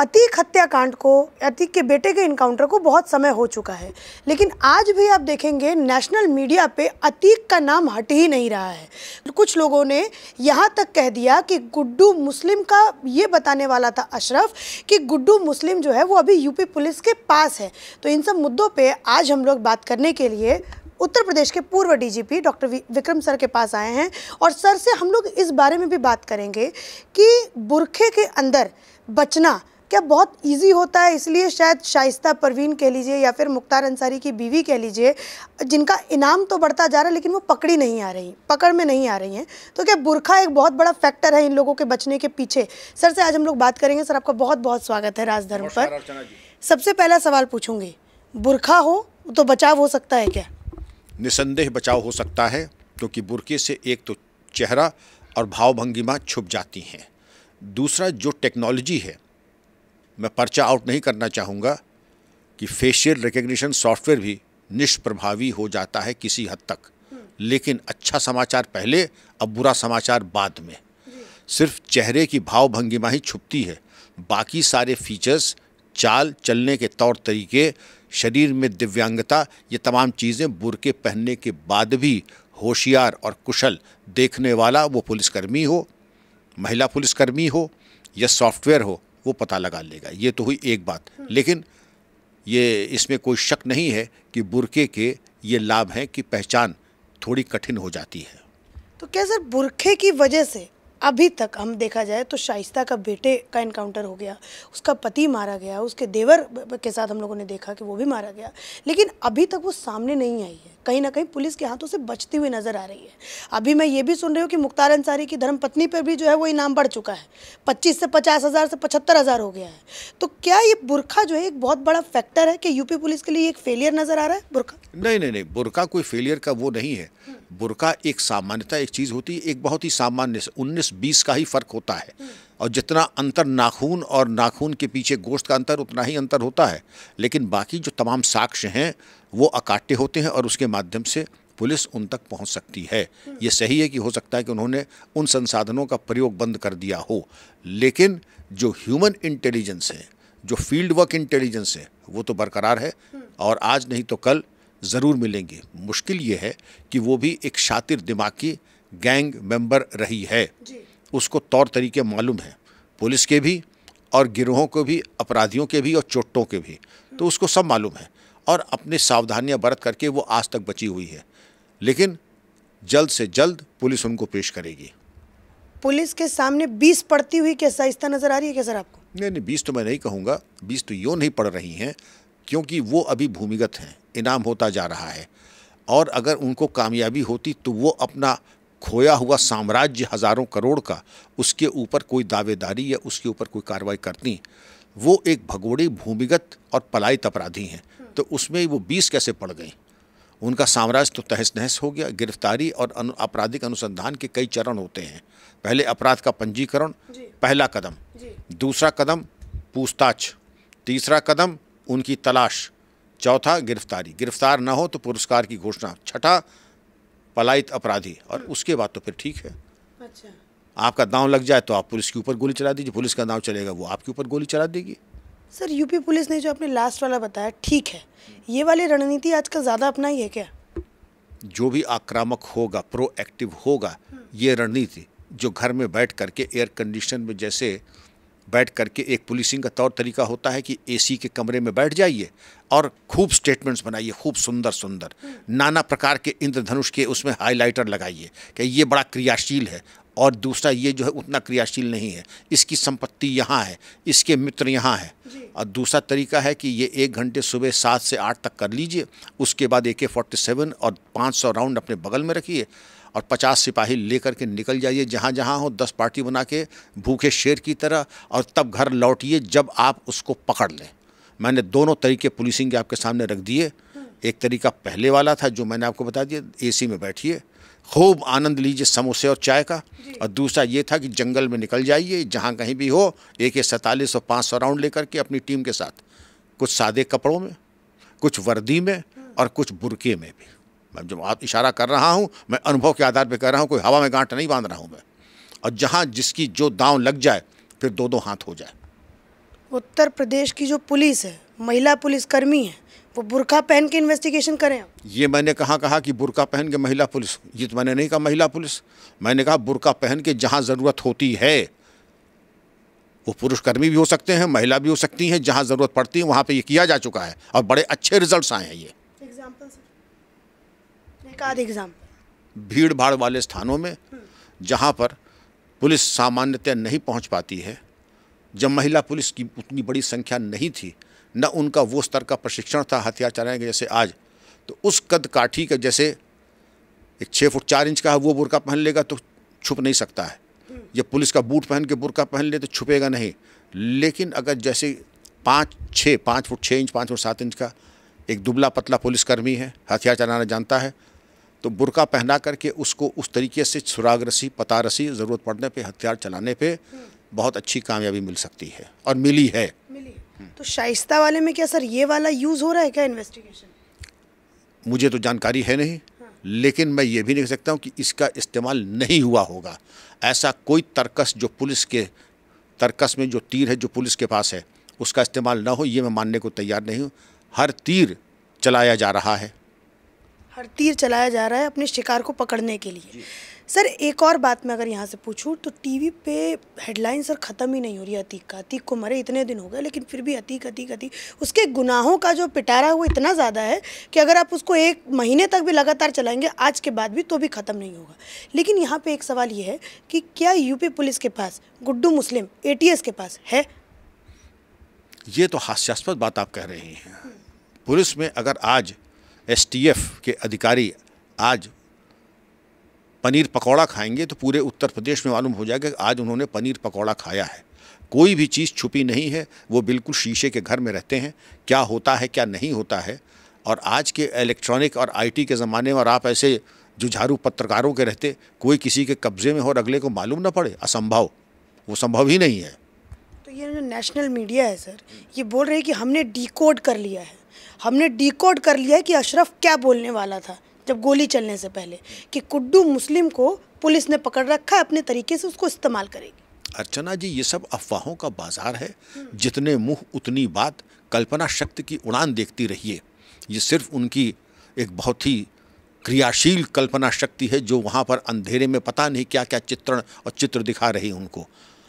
अतीक हत्याकांड को अतीक के बेटे के इनकाउंटर को बहुत समय हो चुका है लेकिन आज भी आप देखेंगे नेशनल मीडिया पे अतीक का नाम हट ही नहीं रहा है कुछ लोगों ने यहाँ तक कह दिया कि गुड्डू मुस्लिम का ये बताने वाला था अशरफ कि गुड्डू मुस्लिम जो है वो अभी यूपी पुलिस के पास है तो इन सब मुद्दों पर आज हम लोग बात करने के लिए उत्तर प्रदेश के पूर्व डीजीपी डॉक्टर विक्रम सर के पास आए हैं और सर से हम लोग इस बारे में भी बात करेंगे कि बुरखे के अंदर बचना क्या बहुत ईजी होता है इसलिए शायद शाइस्ता परवीन कह लीजिए या फिर मुख्तार अंसारी की बीवी कह लीजिए जिनका इनाम तो बढ़ता जा रहा है लेकिन वो पकड़ी नहीं आ रही पकड़ में नहीं आ रही हैं तो क्या बुरखा एक बहुत बड़ा फैक्टर है इन लोगों के बचने के पीछे सर से आज हम लोग बात करेंगे सर आपका बहुत बहुत स्वागत है राजधर्म पर सबसे पहला सवाल पूछूंगी बुरखा हो तो बचाव हो सकता है क्या निसंदेह बचाव हो सकता है क्योंकि बुरके से एक तो चेहरा और भावभंगिमा छुप जाती हैं दूसरा जो टेक्नोलॉजी है मैं पर्चा आउट नहीं करना चाहूँगा कि फेशियल रिकग्निशन सॉफ्टवेयर भी निष्प्रभावी हो जाता है किसी हद तक लेकिन अच्छा समाचार पहले अब बुरा समाचार बाद में सिर्फ चेहरे की भाव भंगिमा ही छुपती है बाकी सारे फीचर्स चाल चलने के तौर तरीके शरीर में दिव्यांगता ये तमाम चीज़ें बुरके पहनने के बाद भी होशियार और कुशल देखने वाला वो पुलिसकर्मी हो महिला पुलिसकर्मी हो या सॉफ्टवेयर हो वो पता लगा लेगा ये तो हुई एक बात लेकिन ये इसमें कोई शक नहीं है कि बुरके के ये लाभ हैं कि पहचान थोड़ी कठिन हो जाती है तो क्या सर बुरखे की वजह से अभी तक हम देखा जाए तो शाइस्ता का बेटे का इनकाउंटर हो गया उसका पति मारा गया उसके देवर के साथ हम लोगों ने देखा कि वो भी मारा गया लेकिन अभी तक वो सामने नहीं आई है कहीं ना कहीं पुलिस के हाथों से बचती हुई नज़र आ रही है अभी मैं ये भी सुन रही हूँ कि मुख्तार अंसारी की धर्मपत्नी पर भी जो है वो इनाम बढ़ चुका है पच्चीस से पचास हज़ार से पचहत्तर हज़ार हो गया है तो क्या ये बुरखा जो है एक बहुत बड़ा फैक्टर है कि यूपी पुलिस के लिए एक फेलियर नज़र आ रहा है बुरखा नहीं नहीं नहीं बुरखा कोई फेलियर का वो नहीं है बुरखा एक सामान्यता एक चीज़ होती है एक बहुत ही सामान्य उन्नीस बीस का ही फ़र्क होता है और जितना अंतर नाखून और नाखून के पीछे गोश्त का अंतर उतना ही अंतर होता है लेकिन बाकी जो तमाम साक्ष्य हैं वो अकाट्य होते हैं और उसके माध्यम से पुलिस उन तक पहुंच सकती है ये सही है कि हो सकता है कि उन्होंने उन संसाधनों का प्रयोग बंद कर दिया हो लेकिन जो ह्यूमन इंटेलिजेंस है जो फील्ड वर्क इंटेलिजेंस है वो तो बरकरार है और आज नहीं तो कल ज़रूर मिलेंगे मुश्किल ये है कि वो भी एक शातिर दिमाग की गैंग मेंबर रही है उसको तौर तरीके मालूम हैं पुलिस के भी और गिरोहों को भी अपराधियों के भी और चोटों के भी तो उसको सब मालूम है और अपनी सावधानियां बरत करके वो आज तक बची हुई है लेकिन जल्द से जल्द पुलिस उनको पेश करेगी पुलिस के सामने बीस पड़ती हुई कैसा इस नज़र आ रही है क्या सर आपको नहीं नहीं बीस तो मैं नहीं कहूँगा बीस तो यूँ नहीं पड़ रही हैं क्योंकि वो अभी भूमिगत हैं इनाम होता जा रहा है और अगर उनको कामयाबी होती तो वो अपना खोया हुआ साम्राज्य हज़ारों करोड़ का उसके ऊपर कोई दावेदारी या उसके ऊपर कोई कार्रवाई करनी वो एक भगोड़ी भूमिगत और पलायित अपराधी हैं तो उसमें वो बीस कैसे पड़ गई उनका साम्राज्य तो तहस नहस हो गया गिरफ्तारी और आपराधिक अनुसंधान के कई चरण होते हैं पहले अपराध का पंजीकरण पहला कदम दूसरा कदम पूछताछ तीसरा कदम उनकी तलाश चौथा गिरफ्तारी गिरफ्तार न हो तो पुरस्कार की घोषणा छठा पलायित अपराधी और उसके बाद तो फिर ठीक है अच्छा आपका दांव लग जाए तो आप पुलिस के ऊपर गोली चला दीजिए पुलिस का दांव चलेगा वो आपके ऊपर गोली चला देगी सर यूपी पुलिस ने जो आपने लास्ट वाला बताया ठीक है ये वाली रणनीति आजकल ज़्यादा अपनाई है क्या जो भी आक्रामक होगा प्रोएक्टिव होगा ये रणनीति जो घर में बैठ करके एयर कंडीशन में जैसे बैठ करके एक पुलिसिंग का तौर तरीका होता है कि एसी के कमरे में बैठ जाइए और खूब स्टेटमेंट्स बनाइए खूब सुंदर सुंदर नाना प्रकार के इंद्रधनुष के उसमें हाईलाइटर लगाइए कि ये बड़ा क्रियाशील है और दूसरा ये जो है उतना क्रियाशील नहीं है इसकी संपत्ति यहाँ है इसके मित्र यहाँ है और दूसरा तरीका है कि ये एक घंटे सुबह सात से आठ तक कर लीजिए उसके बाद ए के फोर्टी सेवन और पाँच सौ राउंड अपने बगल में रखिए और पचास सिपाही लेकर के निकल जाइए जहाँ जहाँ हो दस पार्टी बना के भूखे शेर की तरह और तब घर लौटिए जब आप उसको पकड़ लें मैंने दोनों तरीके पुलिसिंग के आपके सामने रख दिए एक तरीका पहले वाला था जो मैंने आपको बता दिया एसी में बैठिए खूब आनंद लीजिए समोसे और चाय का और दूसरा ये था कि जंगल में निकल जाइए जहाँ कहीं भी हो एक एक सैंतालीस और पाँच सौ राउंड लेकर के अपनी टीम के साथ कुछ सादे कपड़ों में कुछ वर्दी में और कुछ बुरके में भी मैं जब आप इशारा कर रहा हूँ मैं अनुभव के आधार पर कर रहा हूँ कोई हवा में गांठ नहीं बांध रहा हूँ मैं और जहाँ जिसकी जो दाव लग जाए फिर दो दो हाथ हो जाए उत्तर प्रदेश की जो पुलिस है महिला पुलिसकर्मी है वो बुरका पहन के इन्वेस्टिगेशन करें ये मैंने कहा कहा कि बुरका पहन के महिला पुलिस ये तो मैंने नहीं कहा महिला पुलिस मैंने कहा बुरका पहन के जहाँ ज़रूरत होती है वो पुरुषकर्मी भी हो सकते हैं महिला भी हो सकती हैं जहाँ ज़रूरत पड़ती है वहाँ पे ये किया जा चुका है और बड़े अच्छे रिजल्ट्स आए हैं ये एग्जाम्पल एग्ज़ाम भीड़ भाड़ वाले स्थानों में जहाँ पर पुलिस सामान्यतः नहीं पहुँच पाती है जब महिला पुलिस की उतनी बड़ी संख्या नहीं थी न उनका वो स्तर का प्रशिक्षण था हथियार चलाने के जैसे आज तो उस कद काठी का जैसे एक छः फुट चार इंच का है वो बुरका पहन लेगा तो छुप नहीं सकता है जब पुलिस का बूट पहन के बुरका पहन ले तो छुपेगा नहीं लेकिन अगर जैसे पाँच छः पाँच फुट छः इंच पाँच फुट सात इंच का एक दुबला पतला पुलिसकर्मी है हथियार चलाना जानता है तो बुरका पहना करके उसको उस तरीके से सुराग रसी पता रसी ज़रूरत पड़ने पे हथियार चलाने पे बहुत अच्छी कामयाबी मिल सकती है और मिली है मिली तो शाइस्ता वाले में क्या सर ये वाला यूज़ हो रहा है क्या इन्वेस्टिगेशन मुझे तो जानकारी है नहीं हाँ। लेकिन मैं ये भी नहीं कह सकता हूँ कि इसका इस्तेमाल नहीं हुआ होगा ऐसा कोई तर्कस जो पुलिस के तर्कस में जो तीर है जो पुलिस के पास है उसका इस्तेमाल ना हो ये मैं मानने को तैयार नहीं हूँ हर तीर चलाया जा रहा है हर तीर चलाया जा रहा है अपने शिकार को पकड़ने के लिए सर एक और बात मैं अगर यहाँ से पूछूँ तो टीवी पे हेडलाइन सर ख़त्म ही नहीं हो रही अतीक का अतीक को मरे इतने दिन हो गए लेकिन फिर भी अतीक अतीक अतीक उसके गुनाहों का जो पिटारा है वो इतना ज़्यादा है कि अगर आप उसको एक महीने तक भी लगातार चलाएंगे आज के बाद भी तो भी ख़त्म नहीं होगा लेकिन यहाँ पर एक सवाल ये है कि क्या यूपी पुलिस के पास गुड्डू मुस्लिम ए के पास है ये तो हास्यास्पद बात आप कह रहे हैं पुलिस में अगर आज एसटीएफ के अधिकारी आज पनीर पकौड़ा खाएंगे तो पूरे उत्तर प्रदेश में मालूम हो जाएगा कि आज उन्होंने पनीर पकौड़ा खाया है कोई भी चीज़ छुपी नहीं है वो बिल्कुल शीशे के घर में रहते हैं क्या होता है क्या नहीं होता है और आज के इलेक्ट्रॉनिक और आईटी के ज़माने में और आप ऐसे जुझारू पत्रकारों के रहते कोई किसी के कब्जे में हो और अगले को मालूम ना पड़े असंभव वो संभव ही नहीं है तो ये जो नेशनल मीडिया है सर ये बोल रहे हैं कि हमने डी कर लिया है हमने डिकोड कर लिया है कि अशरफ क्या बोलने वाला था जब गोली चलने से पहले कि कुड्डू मुस्लिम को पुलिस ने पकड़ रखा है अपने तरीके से उसको इस्तेमाल करेगी अर्चना जी ये सब अफवाहों का बाजार है जितने मुंह उतनी बात कल्पना शक्ति की उड़ान देखती रहिए ये सिर्फ उनकी एक बहुत ही क्रियाशील कल्पना शक्ति है जो वहाँ पर अंधेरे में पता नहीं क्या क्या चित्रण और चित्र दिखा रही उनको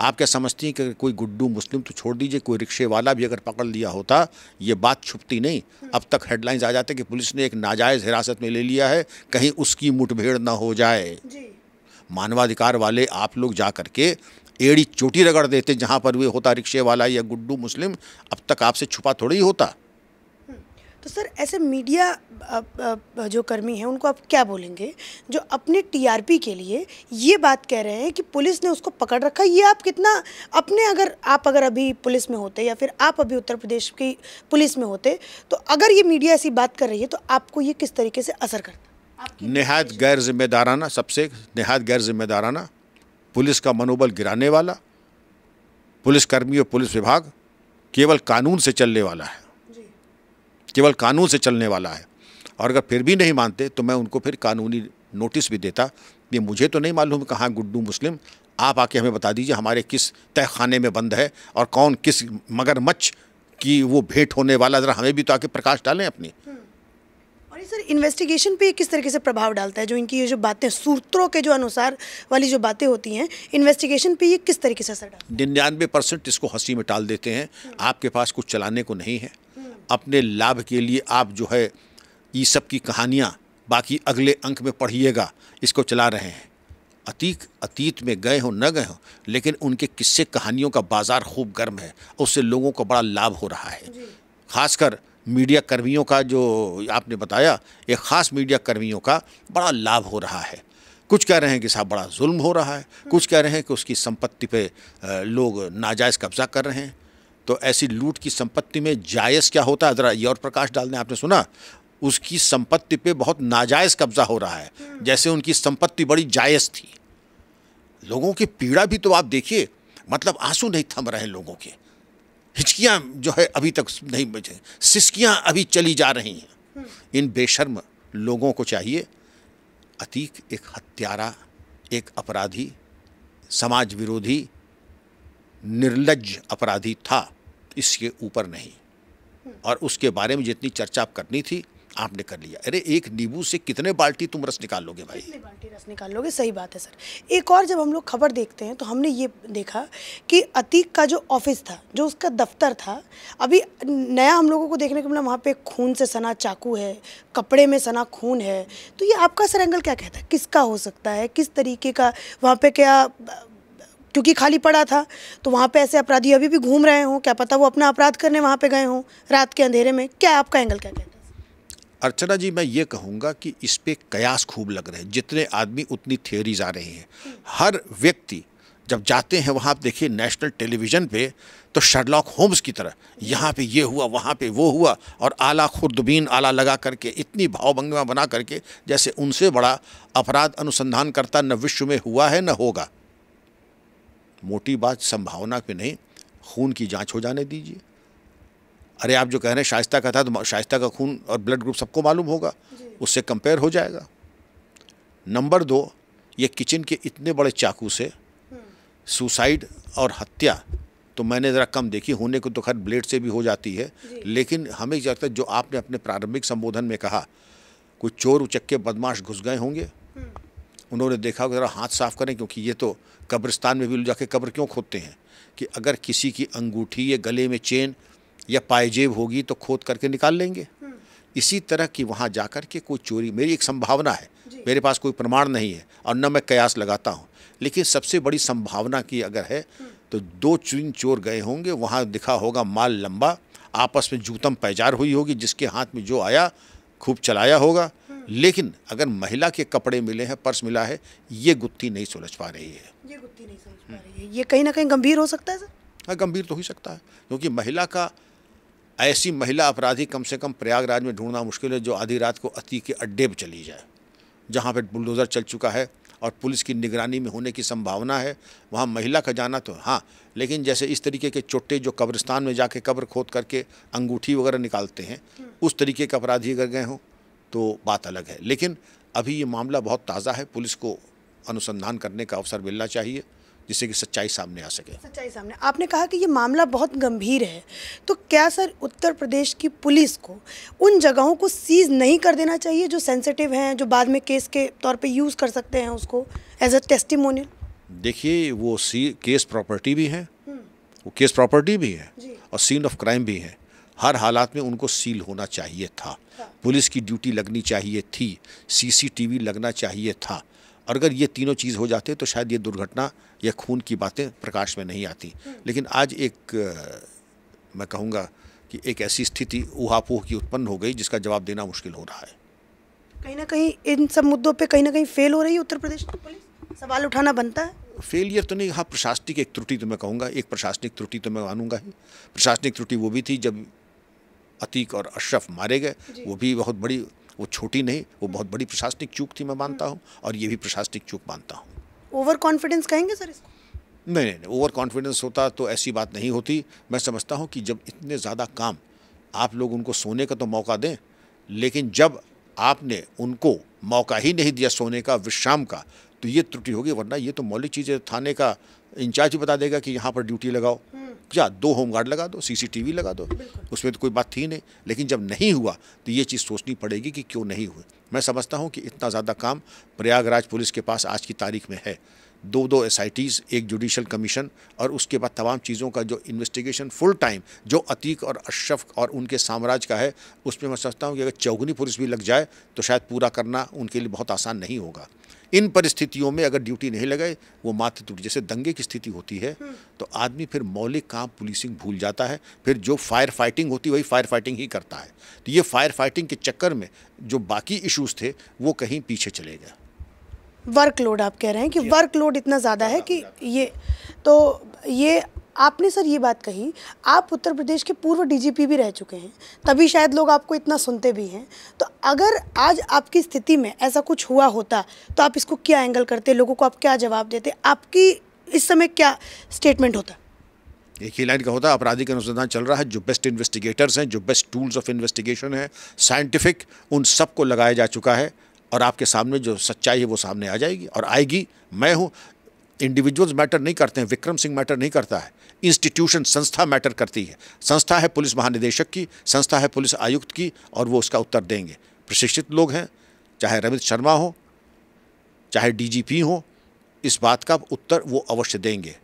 आप क्या समझती हैं कि कोई गुड्डू मुस्लिम तो छोड़ दीजिए कोई रिक्शे वाला भी अगर पकड़ लिया होता ये बात छुपती नहीं अब तक हेडलाइंस आ जाते कि पुलिस ने एक नाजायज़ हिरासत में ले लिया है कहीं उसकी मुठभेड़ ना हो जाए मानवाधिकार वाले आप लोग जा करके एड़ी चोटी रगड़ देते जहाँ पर वे होता रिक्शे वाला या गुड्डू मुस्लिम अब तक आपसे छुपा थोड़ा ही होता तो सर ऐसे मीडिया जो कर्मी हैं उनको आप क्या बोलेंगे जो अपने टीआरपी के लिए ये बात कह रहे हैं कि पुलिस ने उसको पकड़ रखा ये आप कितना अपने अगर आप अगर अभी पुलिस में होते या फिर आप अभी उत्तर प्रदेश की पुलिस में होते तो अगर ये मीडिया ऐसी बात कर रही है तो आपको ये किस तरीके से असर करता नहायत गैर जिम्मेदाराना सबसे नहायत गैर जिम्मेदाराना पुलिस का मनोबल गिराने वाला पुलिसकर्मी और पुलिस विभाग केवल कानून से चलने वाला है केवल कानून से चलने वाला है और अगर फिर भी नहीं मानते तो मैं उनको फिर कानूनी नोटिस भी देता ये मुझे तो नहीं मालूम कहाँ गुड्डू मुस्लिम आप आके हमें बता दीजिए हमारे किस तय खाने में बंद है और कौन किस मगरमच्छ की वो भेंट होने वाला ज़रा हमें भी तो आके प्रकाश डालें अपनी हम्म। और ये सर इन्वेस्टिगेशन पे किस तरीके से प्रभाव डालता है जो इनकी ये जो बातें सूत्रों के जो अनुसार वाली जो बातें होती हैं इन्वेस्टिगेशन पे ये किस तरीके से असर डालता है निन्यानवे परसेंट इसको हंसी में टाल देते हैं हम्म। आपके पास कुछ चलाने को नहीं है अपने लाभ के लिए आप जो है ये सब की कहानियाँ बाकी अगले अंक में पढ़िएगा इसको चला रहे हैं अतीक अतीत में गए हो न गए हो लेकिन उनके किस्से कहानियों का बाज़ार खूब गर्म है उससे लोगों को बड़ा लाभ हो रहा है खासकर मीडिया कर्मियों का जो आपने बताया ये ख़ास मीडिया कर्मियों का बड़ा लाभ हो रहा है कुछ कह रहे हैं कि साहब बड़ा जुल्म हो रहा है कुछ हाँ। कह रहे हैं कि उसकी संपत्ति पे लोग नाजायज़ कब्ज़ा कर रहे हैं तो ऐसी लूट की संपत्ति में जायज़ क्या होता है ज़रा ये और प्रकाश डालने आपने सुना उसकी संपत्ति पे बहुत नाजायज़ कब्ज़ा हो रहा है जैसे उनकी संपत्ति बड़ी जायज़ थी लोगों की पीड़ा भी तो आप देखिए मतलब आंसू नहीं थम रहे लोगों के हिचकियाँ जो है अभी तक नहीं बचे सिसकियाँ अभी चली जा रही हैं इन बेशर्म लोगों को चाहिए अतीक एक हत्यारा एक अपराधी समाज विरोधी निर्लज अपराधी था इसके ऊपर नहीं और उसके बारे में जितनी चर्चा आप करनी थी आपने कर लिया अरे एक नींबू से कितने बाल्टी तुम रस निकाल लोगे भाई कितने बाल्टी रस निकाल लोगे सही बात है सर एक और जब हम लोग खबर देखते हैं तो हमने ये देखा कि अतीक का जो ऑफिस था जो उसका दफ्तर था अभी नया हम लोगों को देखने को मिला वहाँ पे खून से सना चाकू है कपड़े में सना खून है तो ये आपका सर एंगल क्या कहता है किसका हो सकता है किस तरीके का वहाँ पर क्या क्योंकि खाली पड़ा था तो वहाँ पे ऐसे अपराधी अभी भी घूम रहे हों क्या पता वो अपना अपराध करने वहाँ पे गए हों रात के अंधेरे में क्या आपका एंगल क्या कहता है अर्चना जी मैं ये कहूँगा कि इस पर कयास खूब लग रहे हैं जितने आदमी उतनी थियोरीज आ रही हैं हर व्यक्ति जब जाते हैं वहाँ आप देखिए नेशनल टेलीविज़न पे तो शर्लॉक होम्स की तरह यहाँ पे ये हुआ वहाँ पे वो हुआ और आला खुरदबीन आला लगा करके इतनी भावभंगिमा बना करके जैसे उनसे बड़ा अपराध अनुसंधान करता न विश्व में हुआ है न होगा मोटी बात संभावना पे नहीं खून की जांच हो जाने दीजिए अरे आप जो कह रहे हैं शाइस्ता का था तो शाइस्ता का खून और ब्लड ग्रुप सबको मालूम होगा उससे कंपेयर हो जाएगा नंबर दो ये किचन के इतने बड़े चाकू से हम्म। सुसाइड और हत्या तो मैंने ज़रा कम देखी होने को तो खैर ब्लेड से भी हो जाती है लेकिन हमें लगता है जो आपने अपने प्रारंभिक संबोधन में कहा कोई चोर उचक्के बदमाश घुस गए होंगे हम्म। उन्होंने देखा ज़रा हाथ साफ़ करें क्योंकि ये तो कब्रिस्तान में भी जाके कब्र क्यों खोदते हैं कि अगर किसी की अंगूठी या गले में चेन या पायजेब होगी तो खोद करके निकाल लेंगे हम्म। इसी तरह की वहाँ जा कर के कोई चोरी मेरी एक संभावना है मेरे पास कोई प्रमाण नहीं है और न मैं कयास लगाता हूँ लेकिन सबसे बड़ी संभावना की अगर है हम्म। तो दो चीन चोर गए होंगे वहाँ दिखा होगा माल लंबा आपस में जूतम पैजार हुई होगी जिसके हाथ में जो आया खूब चलाया होगा लेकिन अगर महिला के कपड़े मिले हैं पर्स मिला है ये गुत्थी नहीं सुलझ पा रही है ये गुत्थी नहीं सुलझ पा रही है ये कहीं ना कहीं गंभीर हो सकता है सर हाँ गंभीर तो हो सकता है क्योंकि महिला का ऐसी महिला अपराधी कम से कम प्रयागराज में ढूंढना मुश्किल है जो आधी रात को अति के अड्डे पर चली जाए जहाँ पर बुलडोज़र चल चुका है और पुलिस की निगरानी में होने की संभावना है वहाँ महिला का जाना तो हाँ लेकिन जैसे इस तरीके के चोटे जो कब्रिस्तान में जाके कब्र खोद करके अंगूठी वगैरह निकालते हैं हम्म। उस तरीके के अपराधी अगर गए हों तो बात अलग है लेकिन अभी ये मामला बहुत ताज़ा है पुलिस को अनुसंधान करने का अवसर मिलना चाहिए जिससे कि सच्चाई सामने आ सके सच्चाई सामने आपने कहा कि ये मामला बहुत गंभीर है तो क्या सर उत्तर प्रदेश की पुलिस को उन जगहों को सीज नहीं कर देना चाहिए जो सेंसिटिव हैं जो बाद में केस के तौर पे यूज़ कर सकते हैं उसको एज अ टेस्टिमोनियल देखिए वो सी केस प्रॉपर्टी भी है वो केस प्रॉपर्टी भी है और सीन ऑफ क्राइम भी है हर हालात में उनको सील होना चाहिए था पुलिस की ड्यूटी लगनी चाहिए थी सीसीटीवी लगना चाहिए था और अगर ये तीनों चीज़ हो जाते तो शायद ये दुर्घटना या खून की बातें प्रकाश में नहीं आती लेकिन आज एक मैं कहूँगा कि एक ऐसी स्थिति उहापोह की उत्पन्न हो गई जिसका जवाब देना मुश्किल हो रहा है कहीं ना कहीं इन सब मुद्दों पे कहीं ना कहीं फेल हो रही है उत्तर प्रदेश की पुलिस सवाल उठाना बनता है फेलियर तो नहीं हाँ प्रशासनिक एक त्रुटि तो मैं कहूँगा एक प्रशासनिक त्रुटि तो मैं मानूंगा ही प्रशासनिक त्रुटि वो भी थी जब अतीक और अशरफ मारे गए वो भी बहुत बड़ी वो छोटी नहीं वो बहुत बड़ी प्रशासनिक चूक थी मैं मानता हूँ और ये भी प्रशासनिक चूक मानता हूँ ओवर कॉन्फिडेंस कहेंगे सर इसको नहीं नहीं ओवर कॉन्फिडेंस होता तो ऐसी बात नहीं होती मैं समझता हूँ कि जब इतने ज़्यादा काम आप लोग उनको सोने का तो मौका दें लेकिन जब आपने उनको मौका ही नहीं दिया सोने का विश्राम का तो ये त्रुटि होगी वरना ये तो मौलिक चीज़ है थाने का इंचार्ज ही बता देगा कि यहाँ पर ड्यूटी लगाओ हम्म। या दो होमगार्ड लगा दो सीसीटीवी लगा दो उसमें तो कोई बात थी नहीं लेकिन जब नहीं हुआ तो ये चीज़ सोचनी पड़ेगी कि क्यों नहीं हुए मैं समझता हूँ कि इतना ज़्यादा काम प्रयागराज पुलिस के पास आज की तारीख में है दो दो एस एक जुडिशल कमीशन और उसके बाद तमाम चीज़ों का जो इन्वेस्टिगेशन फुल टाइम जो अतीक और अशरफ और उनके साम्राज्य का है उसमें मैं समझता हूँ कि अगर चौगनी पुलिस भी लग जाए तो शायद पूरा करना उनके लिए बहुत आसान नहीं होगा इन परिस्थितियों में अगर ड्यूटी नहीं लगाए वो मात्र टूटी जैसे दंगे की स्थिति होती है हम्म। तो आदमी फिर मौलिक काम पुलिसिंग भूल जाता है फिर जो फायर फाइटिंग होती वही फायर फाइटिंग ही करता है तो ये फायर फाइटिंग के चक्कर में जो बाकी इशूज़ थे वो कहीं पीछे चले गए वर्कलोड आप कह रहे हैं कि वर्कलोड इतना ज़्यादा है कि ये तो ये आपने सर ये बात कही आप उत्तर प्रदेश के पूर्व डीजीपी भी रह चुके हैं तभी शायद लोग आपको इतना सुनते भी हैं तो अगर आज आपकी स्थिति में ऐसा कुछ हुआ होता तो आप इसको क्या एंगल करते लोगों को आप क्या जवाब देते आपकी इस समय क्या स्टेटमेंट होता एक ही लाइन का होता है आपराधिक अनुसंधान चल रहा है जो बेस्ट इन्वेस्टिगेटर्स हैं जो बेस्ट टूल्स ऑफ इन्वेस्टिगेशन है साइंटिफिक उन सबको लगाया जा चुका है और आपके सामने जो सच्चाई है वो सामने आ जाएगी और आएगी मैं हूँ इंडिविजुअल्स मैटर नहीं करते हैं विक्रम सिंह मैटर नहीं करता है इंस्टीट्यूशन संस्था मैटर करती है संस्था है पुलिस महानिदेशक की संस्था है पुलिस आयुक्त की और वो उसका उत्तर देंगे प्रशिक्षित लोग हैं चाहे रविंद्र शर्मा हो चाहे डीजीपी हो इस बात का उत्तर वो अवश्य देंगे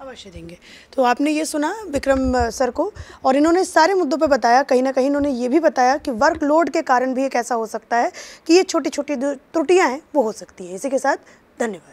अवश्य देंगे तो आपने ये सुना विक्रम सर को और इन्होंने सारे मुद्दों पर बताया कहीं ना कहीं इन्होंने ये भी बताया कि वर्कलोड के कारण भी एक ऐसा हो सकता है कि ये छोटी छोटी त्रुटियाँ हैं वो हो सकती है इसी के साथ धन्यवाद